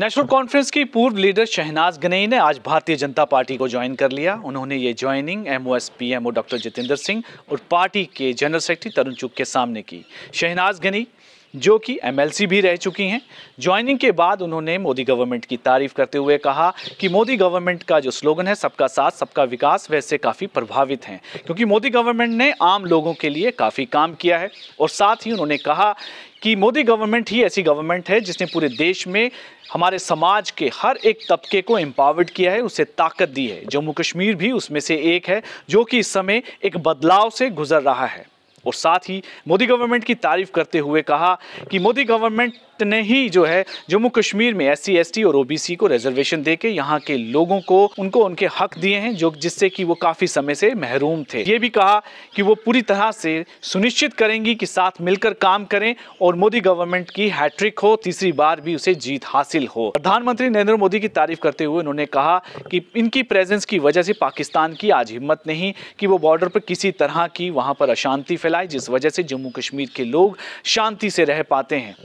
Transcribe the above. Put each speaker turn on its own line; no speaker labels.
national conference की पूर्व leader Shehnaaz Ganai ने आज भारतीय जनता पार्टी को ज्वाइन कर लिया उन्होंने ये joining M O S P M O doctor Jitendra Singh और पार्टी के जनरल सेक्रेटरी तरुण चुग के सामने की शहनाज गनी जो कि एमएलसी भी रह चुकी हैं ज्वाइनिंग के बाद उन्होंने मोदी गवर्नमेंट की तारीफ करते हुए कहा कि मोदी गवर्नमेंट का जो स्लोगन है सबका साथ सबका विकास वैसे काफ़ी प्रभावित हैं क्योंकि मोदी गवर्नमेंट ने आम लोगों के लिए काफ़ी काम किया है और साथ ही उन्होंने कहा कि मोदी गवर्नमेंट ही ऐसी गवर्नमेंट है जिसने पूरे देश में हमारे समाज के हर एक तबके को एम्पावर्ड किया है उसे ताकत दी है जम्मू कश्मीर भी उसमें से एक है जो कि इस समय एक बदलाव से गुजर रहा है और साथ ही मोदी गवर्नमेंट की तारीफ करते हुए कहा कि मोदी गवर्नमेंट ने ही जो है जम्मू कश्मीर में एस सी और ओबीसी को रिजर्वेशन दे के यहाँ के लोगों को उनको उनके हक दिए हैं जो जिससे कि वो काफ़ी समय से महरूम थे ये भी कहा कि वो पूरी तरह से सुनिश्चित करेंगी कि साथ मिलकर काम करें और मोदी गवर्नमेंट की हैट्रिक हो तीसरी बार भी उसे जीत हासिल हो प्रधानमंत्री नरेंद्र मोदी की तारीफ करते हुए उन्होंने कहा कि इनकी प्रेजेंस की वजह से पाकिस्तान की आज हिम्मत नहीं कि वो बॉर्डर पर किसी तरह की वहां पर अशांति फैला मिलाई जिस वजह से जम्मू कश्मीर के लोग शांति से रह पाते हैं